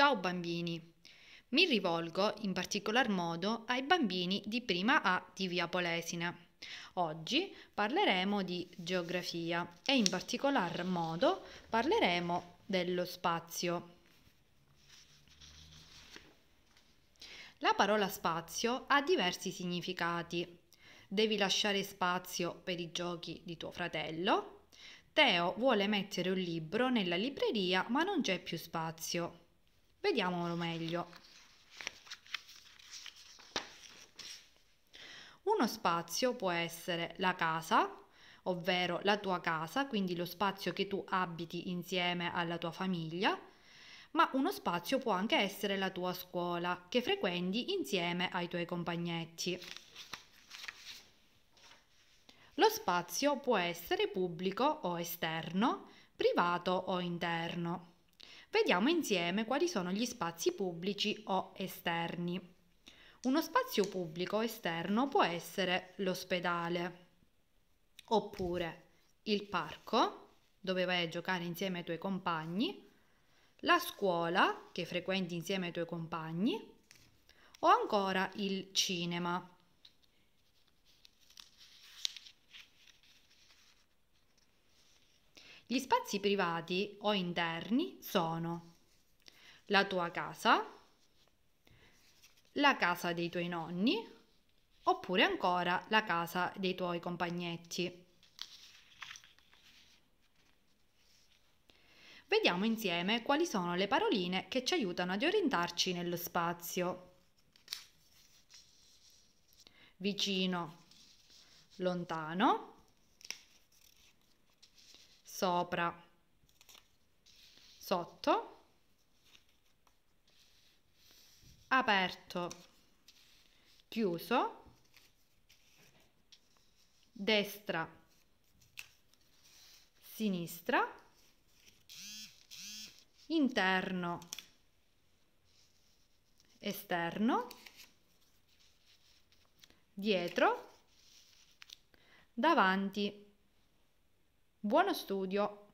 Ciao bambini! Mi rivolgo in particolar modo ai bambini di prima A di Via Polesina. Oggi parleremo di geografia e in particolar modo parleremo dello spazio. La parola spazio ha diversi significati. Devi lasciare spazio per i giochi di tuo fratello. Teo vuole mettere un libro nella libreria ma non c'è più spazio. Vediamolo meglio. Uno spazio può essere la casa, ovvero la tua casa, quindi lo spazio che tu abiti insieme alla tua famiglia, ma uno spazio può anche essere la tua scuola, che frequenti insieme ai tuoi compagnetti. Lo spazio può essere pubblico o esterno, privato o interno. Vediamo insieme quali sono gli spazi pubblici o esterni. Uno spazio pubblico esterno può essere l'ospedale, oppure il parco, dove vai a giocare insieme ai tuoi compagni, la scuola che frequenti insieme ai tuoi compagni o ancora il cinema Gli spazi privati o interni sono la tua casa, la casa dei tuoi nonni oppure ancora la casa dei tuoi compagnetti. Vediamo insieme quali sono le paroline che ci aiutano ad orientarci nello spazio. Vicino, lontano, sopra, sotto, aperto, chiuso, destra, sinistra, interno, esterno, dietro, davanti Buono studio!